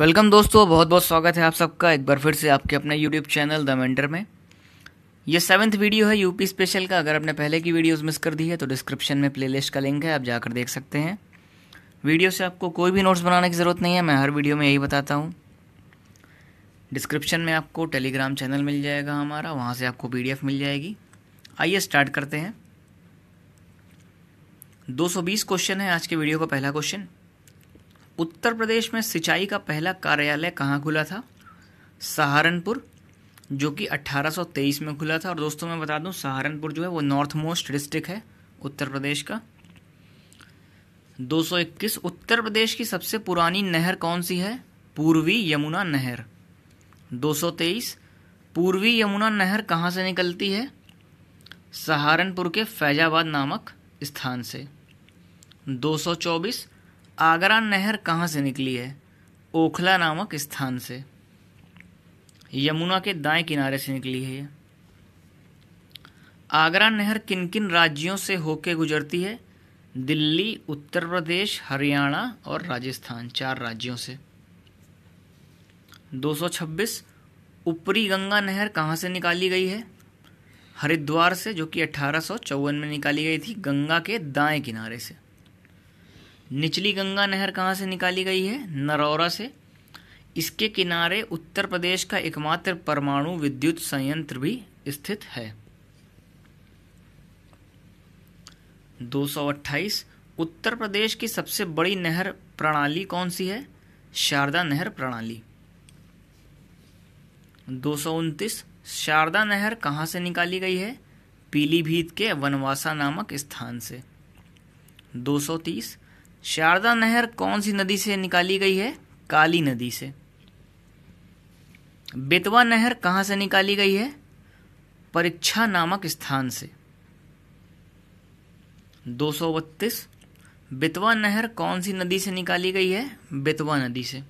welcome दोस्तों बहुत बहुत स्वागत है आप सबका एक बार फिर से आपके अपने यूट्यूब चैनल द मेंटर में ये सेवन्थ वीडियो है यूपी स्पेशल का अगर आपने पहले की वीडियोस मिस कर दी है तो डिस्क्रिप्शन में प्लेलिस्ट का लिंक है आप जाकर देख सकते हैं वीडियो से आपको कोई भी नोट्स बनाने की ज़रूरत नहीं है मैं हर वीडियो में यही बताता हूँ डिस्क्रिप्शन में आपको टेलीग्राम चैनल मिल जाएगा हमारा वहाँ से आपको पी मिल जाएगी आइए स्टार्ट करते हैं 220 क्वेश्चन है आज के वीडियो का पहला क्वेश्चन उत्तर प्रदेश में सिंचाई का पहला कार्यालय कहाँ खुला था सहारनपुर जो कि 1823 में खुला था और दोस्तों मैं बता दूं सहारनपुर जो है वो नॉर्थ मोस्ट डिस्ट्रिक्ट है उत्तर प्रदेश का 221 उत्तर प्रदेश की सबसे पुरानी नहर कौन सी है पूर्वी यमुना नहर 223 पूर्वी यमुना नहर कहाँ से निकलती है सहारनपुर के फैजाबाद नामक स्थान से 224 आगरा नहर कहाँ से निकली है ओखला नामक स्थान से यमुना के दाएं किनारे से निकली है ये आगरा नहर किन किन राज्यों से होके गुजरती है दिल्ली उत्तर प्रदेश हरियाणा और राजस्थान चार राज्यों से 226 ऊपरी गंगा नहर कहाँ से निकाली गई है हरिद्वार से जो कि अठारह में निकाली गई थी गंगा के दाएं किनारे से निचली गंगा नहर कहाँ से निकाली गई है नरौरा से इसके किनारे उत्तर प्रदेश का एकमात्र परमाणु विद्युत संयंत्र भी स्थित है 228 उत्तर प्रदेश की सबसे बड़ी नहर प्रणाली कौन सी है शारदा नहर प्रणाली दो शारदा नहर कहाँ से निकाली गई है पीलीभीत के वनवासा नामक स्थान से 230 शारदा नहर कौन सी नदी से निकाली गई है काली नदी से बेतवा नहर कहां से निकाली गई है परीक्षा नामक स्थान से दो सौ बत्तीस बेतवा नहर कौन सी नदी से निकाली गई है बेतवा नदी से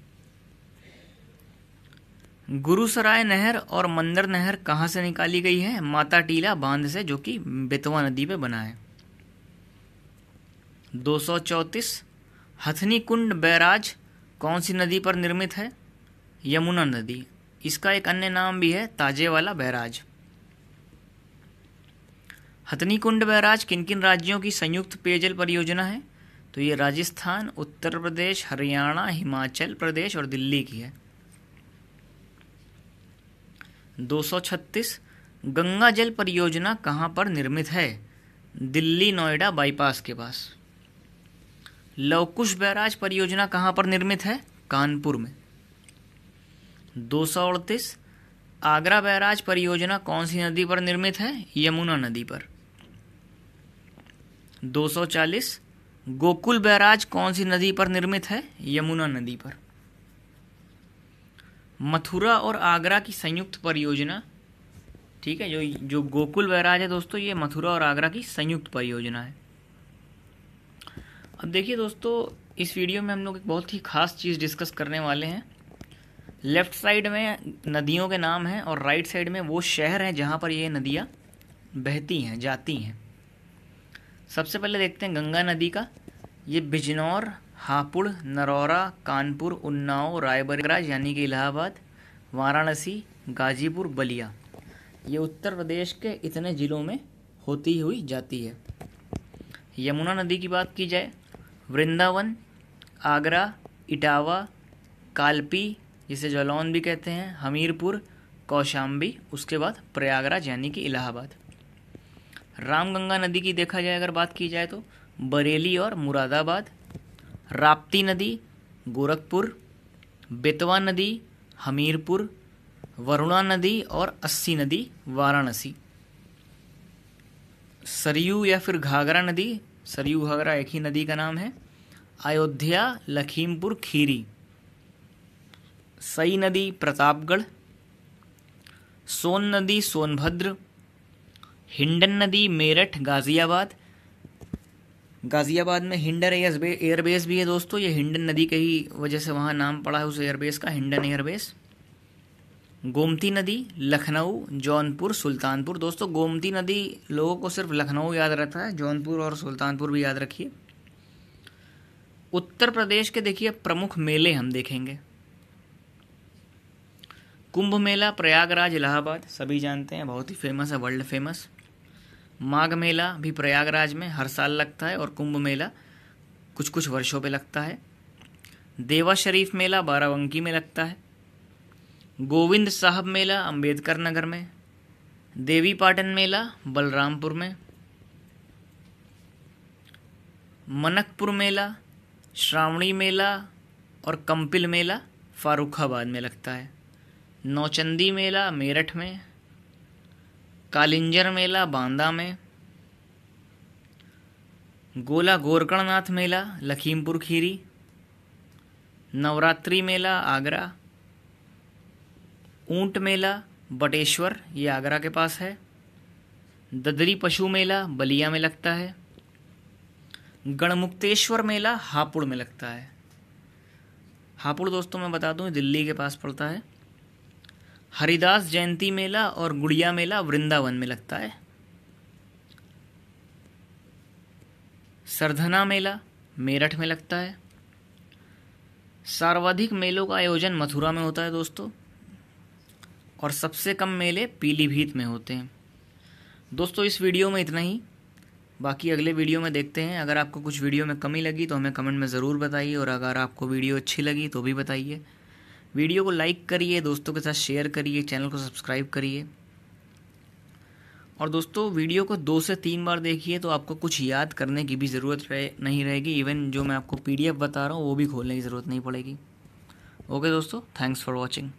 गुरुसराय नहर और मंदर नहर कहां से निकाली गई है माता टीला बांध से जो कि बेतवा नदी पे बना है दो सौ चौंतीस हथनी कुंड बैराज कौन सी नदी पर निर्मित है यमुना नदी इसका एक अन्य नाम भी है ताजे वाला बैराज हथनी कुंड बैराज किन किन राज्यों की संयुक्त पेयजल परियोजना है तो ये राजस्थान उत्तर प्रदेश हरियाणा हिमाचल प्रदेश और दिल्ली की है 236 गंगा जल परियोजना कहाँ पर निर्मित है दिल्ली नोएडा बाईपास के पास लवकुश बैराज परियोजना कहां पर निर्मित है कानपुर में दो सौ अड़तीस आगरा बैराज परियोजना कौन सी नदी पर निर्मित है यमुना नदी पर 240 गोकुल बैराज कौन सी नदी पर निर्मित है यमुना नदी पर मथुरा और आगरा की संयुक्त परियोजना ठीक है जो जो गोकुल बैराज है दोस्तों ये मथुरा और आगरा की संयुक्त परियोजना है अब देखिए दोस्तों इस वीडियो में हम लोग एक बहुत ही खास चीज़ डिस्कस करने वाले हैं लेफ़्ट साइड में नदियों के नाम हैं और राइट साइड में वो शहर हैं जहाँ पर ये नदियाँ बहती हैं जाती हैं सबसे पहले देखते हैं गंगा नदी का ये बिजनौर हापुड़ नरौरा कानपुर उन्नाव रायबरेरा यानी कि इलाहाबाद वाराणसी गाजीपुर बलिया ये उत्तर प्रदेश के इतने ज़िलों में होती हुई जाती है यमुना नदी की बात की जाए वृंदावन आगरा इटावा कालपी जिसे जलौन भी कहते हैं हमीरपुर कौशाम्बी उसके बाद प्रयागराज यानी कि इलाहाबाद रामगंगा नदी की देखा जाए अगर बात की जाए तो बरेली और मुरादाबाद राप्ती नदी गोरखपुर बेतवा नदी हमीरपुर वरुणा नदी और अस्सी नदी वाराणसी सरयू या फिर घाघरा नदी सरयू घाघरा एक ही नदी का नाम है अयोध्या लखीमपुर खीरी सई नदी प्रतापगढ़ सोन नदी सोनभद्र हिंडन नदी मेरठ गाज़ियाबाद गाज़ियाबाद में हिंडन एयरबेस भी है दोस्तों ये हिंडन नदी के ही वजह से वहाँ नाम पड़ा है उस एयरबेस का हिंडन एयरबेस गोमती नदी लखनऊ जौनपुर सुल्तानपुर दोस्तों गोमती नदी लोगों को सिर्फ लखनऊ याद रहता है जौनपुर और सुल्तानपुर भी याद रखिए उत्तर प्रदेश के देखिए प्रमुख मेले हम देखेंगे कुंभ मेला प्रयागराज इलाहाबाद सभी जानते हैं बहुत ही फेमस है वर्ल्ड फेमस माघ मेला भी प्रयागराज में हर साल लगता है और कुंभ मेला कुछ कुछ वर्षों पे लगता है देवा शरीफ मेला बाराबंकी में लगता है गोविंद साहब मेला अंबेडकर नगर में देवी पाटन मेला बलरामपुर में मनकपुर मेला श्रावणी मेला और कंपिल मेला फ़ारुखाबाद में लगता है नौचंदी मेला मेरठ में कालिंजर मेला बांदा में गोला गोरकणनाथ मेला लखीमपुर खीरी नवरात्रि मेला आगरा ऊंट मेला बटेश्वर ये आगरा के पास है ददरी पशु मेला बलिया में लगता है गणमुक्तेश्वर मेला हापुड़ में लगता है हापुड़ दोस्तों मैं बता दूं दिल्ली के पास पड़ता है हरिदास जयंती मेला और गुड़िया मेला वृंदावन में लगता है सरधना मेला मेरठ में लगता है सर्वाधिक मेलों का आयोजन मथुरा में होता है दोस्तों और सबसे कम मेले पीलीभीत में होते हैं दोस्तों इस वीडियो में इतना ही बाकी अगले वीडियो में देखते हैं अगर आपको कुछ वीडियो में कमी लगी तो हमें कमेंट में ज़रूर बताइए और अगर आपको वीडियो अच्छी लगी तो भी बताइए वीडियो को लाइक करिए दोस्तों के साथ शेयर करिए चैनल को सब्सक्राइब करिए और दोस्तों वीडियो को दो से तीन बार देखिए तो आपको कुछ याद करने की भी ज़रूरत रहे नहीं रहेगी इवन जो मैं आपको पीडीएफ बता रहा हूँ वो भी खोलने की ज़रूरत नहीं पड़ेगी ओके दोस्तों थैंक्स फॉर वॉचिंग